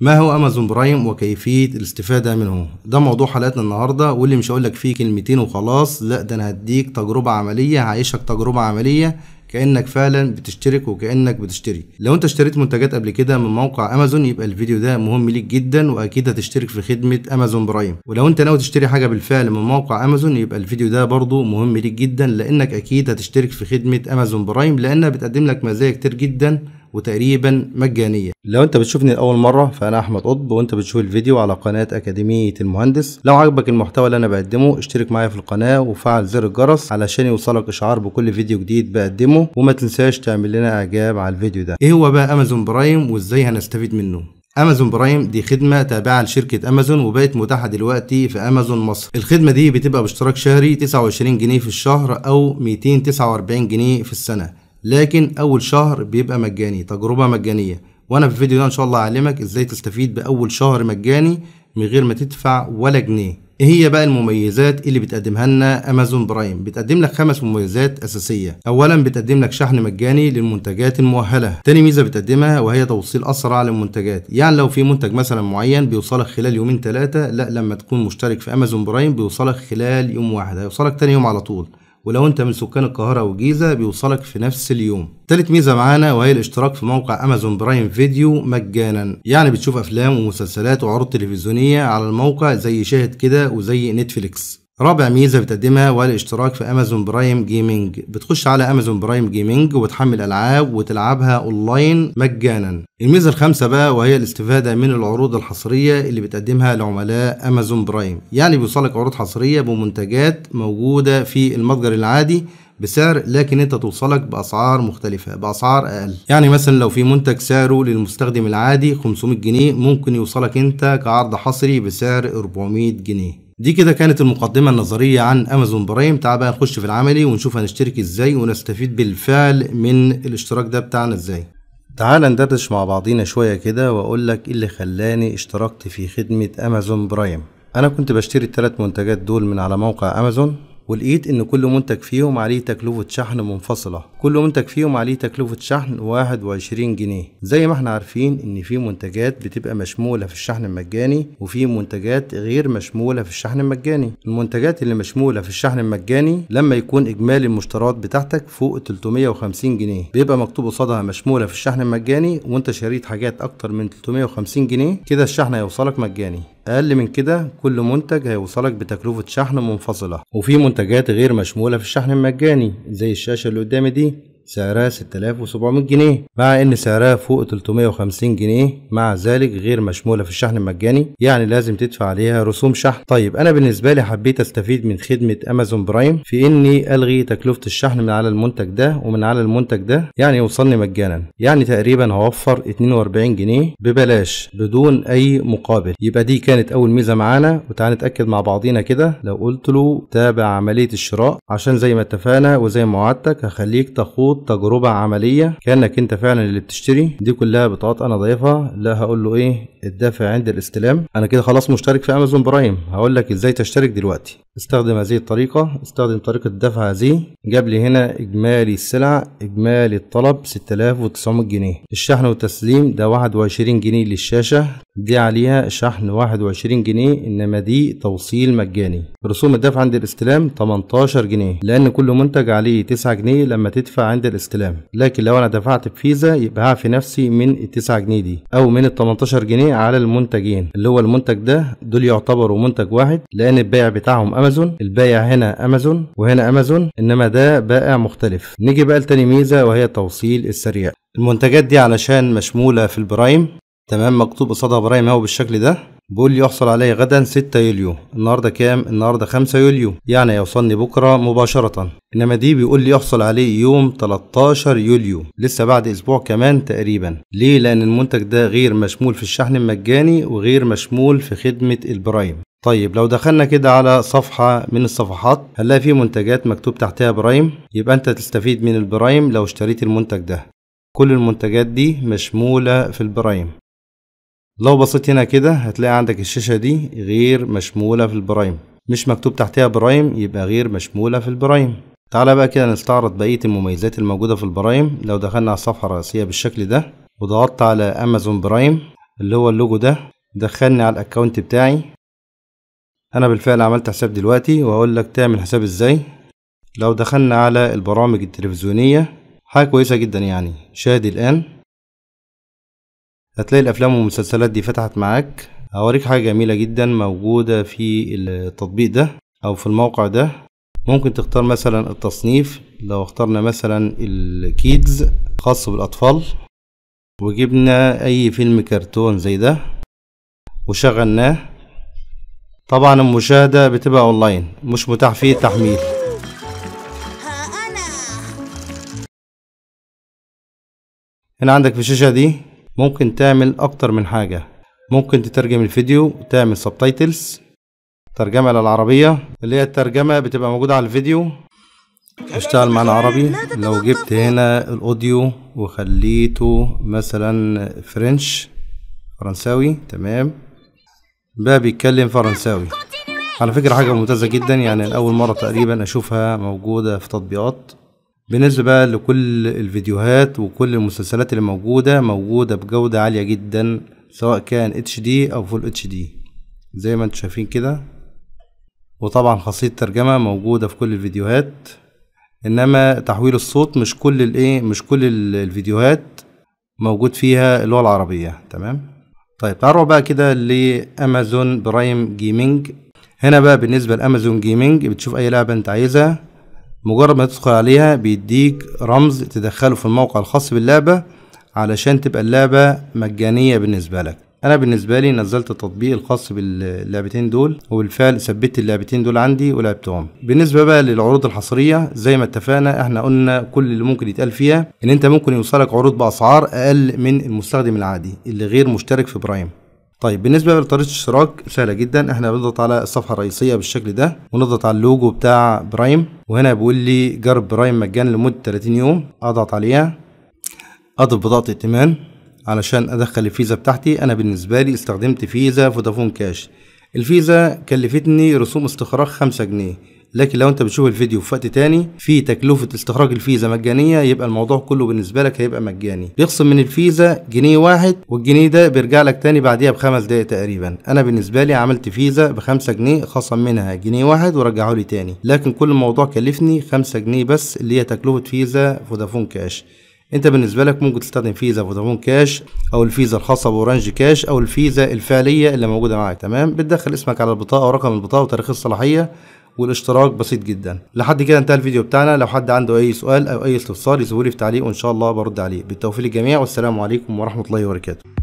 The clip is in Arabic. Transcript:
ما هو امازون برايم وكيفيه الاستفاده منه ده موضوع حلقتنا النهارده واللي مش هقولك فيه كلمتين وخلاص لا ده انا هديك تجربه عمليه هعيشك تجربه عمليه كانك فعلا بتشترك وكانك بتشتري لو انت اشتريت منتجات قبل كده من موقع امازون يبقى الفيديو ده مهم ليك جدا واكيد هتشترك في خدمه امازون برايم ولو انت ناوي تشتري حاجه بالفعل من موقع امازون يبقى الفيديو ده برضه مهم ليك جدا لانك اكيد هتشترك في خدمه امازون برايم لانها بتقدم لك مزايا كتير جدا وتقريبا مجانيه لو انت بتشوفني لاول مره فانا احمد قطب وانت بتشوف الفيديو على قناه اكاديميه المهندس لو عجبك المحتوى اللي انا بقدمه اشترك معايا في القناه وفعل زر الجرس علشان يوصلك اشعار بكل فيديو جديد بقدمه وما تنساش تعمل لنا اعجاب على الفيديو ده ايه هو بقى امازون برايم وازاي هنستفيد منه امازون برايم دي خدمه تابعه لشركه امازون وبقت متاحه دلوقتي في امازون مصر الخدمه دي بتبقى باشتراك شهري 29 جنيه في الشهر او 249 جنيه في السنه لكن اول شهر بيبقى مجاني تجربه مجانيه وانا في الفيديو ده ان شاء الله هعلمك ازاي تستفيد باول شهر مجاني من غير ما تدفع ولا جنيه ايه هي بقى المميزات اللي بتقدمها لنا امازون برايم بتقدم لك خمس مميزات اساسيه اولا بتقدم لك شحن مجاني للمنتجات المؤهله تاني ميزه بتقدمها وهي توصيل اسرع للمنتجات يعني لو في منتج مثلا معين بيوصلك خلال يومين ثلاثه لا لما تكون مشترك في امازون برايم بيوصلك خلال يوم واحد هيوصلك تاني يوم على طول ولو انت من سكان القاهرة والجيزة بيوصلك في نفس اليوم تالت ميزة معانا وهي الاشتراك في موقع امازون برايم فيديو مجانا يعني بتشوف افلام ومسلسلات وعروض تلفزيونية على الموقع زي شاهد كده وزي نتفليكس رابع ميزة بتقدمها وهي الاشتراك في امازون برايم جيمنج بتخش على امازون برايم جيمنج وتحمل العاب وتلعبها اونلاين مجانا الميزة الخامسة بقى وهي الاستفادة من العروض الحصرية اللي بتقدمها لعملاء امازون برايم يعني بيوصلك عروض حصرية بمنتجات موجودة في المتجر العادي بسعر لكن انت توصلك باسعار مختلفه باسعار اقل يعني مثلا لو في منتج سعره للمستخدم العادي 500 جنيه ممكن يوصلك انت كعرض حصري بسعر 400 جنيه دي كده كانت المقدمة النظرية عن امازون برايم تعال بقى نخش في العملي ونشوف هنشترك ازاي ونستفيد بالفعل من الاشتراك ده بتاعنا ازاي تعال ندردش مع بعضينا شوية كده واقول لك ايه اللي خلاني اشتركت في خدمة امازون برايم انا كنت بشتري الثلاث منتجات دول من على موقع امازون ولقيت ان كل منتج فيهم عليه تكلفة شحن منفصلة كل منتج فيهم عليه تكلفة شحن 21 جنيه زي ما احنا عارفين ان في منتجات بتبقى مشمولة في الشحن المجاني وفي منتجات غير مشمولة في الشحن المجاني المنتجات اللي مشمولة في الشحن المجاني لما يكون اجمالي المشتريات بتاعتك فوق 350 جنيه بيبقى مكتوب قصادها مشمولة في الشحن المجاني وانت شريت حاجات اكتر من 350 جنيه كده الشحن هيوصلك مجاني اقل من كده كل منتج هيوصلك بتكلفة شحن منفصلة وفي منتجات غير مشمولة في الشحن المجاني زي الشاشة اللي قدامي دي سعرها 6700 جنيه مع ان سعرها فوق 350 جنيه مع ذلك غير مشمولة في الشحن المجاني يعني لازم تدفع عليها رسوم شحن طيب انا بالنسبة لي حبيت استفيد من خدمة امازون برايم في اني الغي تكلفة الشحن من على المنتج ده ومن على المنتج ده يعني يوصلني مجانا يعني تقريبا هوفر 42 جنيه ببلاش بدون اي مقابل يبقى دي كانت اول ميزة معانا وتعالى نتأكد مع بعضينا كده لو قلت له تابع عملية الشراء عشان زي ما اتفقنا وزي ما وعدتك هخليك تخوض مظبوط تجربة عملية كأنك انت فعلا اللي بتشتري دي كلها بطاقات انا ضايفها لا هقول له ايه الدافع عند الاستلام انا كده خلاص مشترك في امازون برايم هقول لك ازاي تشترك دلوقتي استخدم هذه الطريقة استخدم طريقة الدفع هذه جاب لي هنا إجمالي السلع إجمالي الطلب 6900 جنيه الشحن والتسليم ده 21 جنيه للشاشة دي عليها شحن 21 جنيه إنما دي توصيل مجاني رسوم الدفع عند الاستلام 18 جنيه لأن كل منتج عليه 9 جنيه لما تدفع عند الاستلام لكن لو أنا دفعت بفيزا يبقى هعفي نفسي من ال 9 جنيه دي أو من ال 18 جنيه على المنتجين اللي هو المنتج ده دول يعتبروا منتج واحد لأن البيع بتاعهم امازون البائع هنا امازون وهنا امازون انما ده بائع مختلف نيجي بقى لتاني ميزه وهي التوصيل السريع المنتجات دي علشان مشموله في البرايم تمام مكتوب قصادها برايم اهو بالشكل ده بيقول يحصل عليه غدا 6 يوليو النهارده كام النهارده 5 يوليو يعني يوصلني بكره مباشره انما دي بيقول لي يحصل عليه يوم 13 يوليو لسه بعد اسبوع كمان تقريبا ليه لان المنتج ده غير مشمول في الشحن المجاني وغير مشمول في خدمه البرايم طيب لو دخلنا كده على صفحة من الصفحات هنلاقي في منتجات مكتوب تحتها برايم يبقى انت تستفيد من البرايم لو اشتريت المنتج ده كل المنتجات دي مشمولة في البرايم لو بصيت هنا كده هتلاقي عندك الشاشة دي غير مشمولة في البرايم مش مكتوب تحتها برايم يبقى غير مشمولة في البرايم تعالى بقى كده نستعرض بقية المميزات الموجودة في البرايم لو دخلنا على الصفحة الرئيسية بالشكل ده وضغطت على امازون برايم اللي هو اللوجو ده دخلني على الاكونت بتاعي انا بالفعل عملت حساب دلوقتي وهقول لك تعمل حساب ازاي لو دخلنا على البرامج التلفزيونية حاجة كويسة جدا يعني شاهد الآن هتلاقي الأفلام والمسلسلات دي فتحت معاك هوريك حاجة جميلة جدا موجودة في التطبيق ده أو في الموقع ده ممكن تختار مثلا التصنيف لو اخترنا مثلا الكيدز خاص بالأطفال وجبنا أي فيلم كرتون زي ده وشغلناه طبعا المشاهدة بتبقى اونلاين مش متاح فيه التحميل هنا عندك في الشاشة دي ممكن تعمل اكتر من حاجة ممكن تترجم الفيديو تعمل سبتايتلز ترجمة للعربية اللي هي الترجمة بتبقى موجودة على الفيديو اشتغل معانا عربي لو جبت هنا الاوديو وخليته مثلا فرنش فرنساوي تمام بقى بيتكلم فرنساوي على فكرة حاجة ممتازة جدا يعني أول مرة تقريبا أشوفها موجودة في تطبيقات بالنسبة بقى لكل الفيديوهات وكل المسلسلات اللي موجودة موجودة بجودة عالية جدا سواء كان اتش دي أو فول اتش دي زي ما انتم شايفين كده وطبعا خاصية الترجمة موجودة في كل الفيديوهات انما تحويل الصوت مش كل الايه مش كل الفيديوهات موجود فيها اللغة العربية تمام طيب تعالوا بقى كده لامازون برايم جيمنج هنا بقى بالنسبه لامازون جيمنج بتشوف اي لعبه انت عايزها مجرد ما تدخل عليها بيديك رمز تدخله في الموقع الخاص باللعبه علشان تبقى اللعبه مجانيه بالنسبه لك انا بالنسبه لي نزلت التطبيق الخاص باللعبتين دول وبالفعل ثبت اللعبتين دول عندي ولعبتهم بالنسبه بقى للعروض الحصريه زي ما اتفقنا احنا قلنا كل اللي ممكن يتقال فيها ان انت ممكن يوصلك عروض باسعار اقل من المستخدم العادي اللي غير مشترك في برايم طيب بالنسبة لطريقة الاشتراك سهلة جدا احنا بنضغط على الصفحة الرئيسية بالشكل ده ونضغط على اللوجو بتاع برايم وهنا بيقول لي جرب برايم مجانا لمدة 30 يوم اضغط عليها اضف بطاقة ائتمان علشان ادخل الفيزا بتاعتي انا بالنسبة لي استخدمت فيزا فودافون كاش الفيزا كلفتني رسوم استخراج خمسة جنيه لكن لو انت بتشوف الفيديو في وقت تاني في تكلفة استخراج الفيزا مجانية يبقى الموضوع كله بالنسبة لك هيبقى مجاني بيخصم من الفيزا جنيه واحد والجنيه ده بيرجع لك تاني بعديها بخمس دقايق تقريبا انا بالنسبة لي عملت فيزا بخمسة جنيه خصم منها جنيه واحد ورجعه لي تاني لكن كل الموضوع كلفني خمسة جنيه بس اللي هي تكلفة فيزا فودافون كاش انت بالنسبه لك ممكن تستخدم فيزا فودافون كاش او الفيزا الخاصه باورنج كاش او الفيزا الفعليه اللي موجوده معاك تمام بتدخل اسمك على البطاقه ورقم البطاقه وتاريخ الصلاحيه والاشتراك بسيط جدا لحد كده انتهى الفيديو بتاعنا لو حد عنده اي سؤال او اي استفسار يسيبولي في تعليق وان شاء الله برد عليه بالتوفيق للجميع والسلام عليكم ورحمه الله وبركاته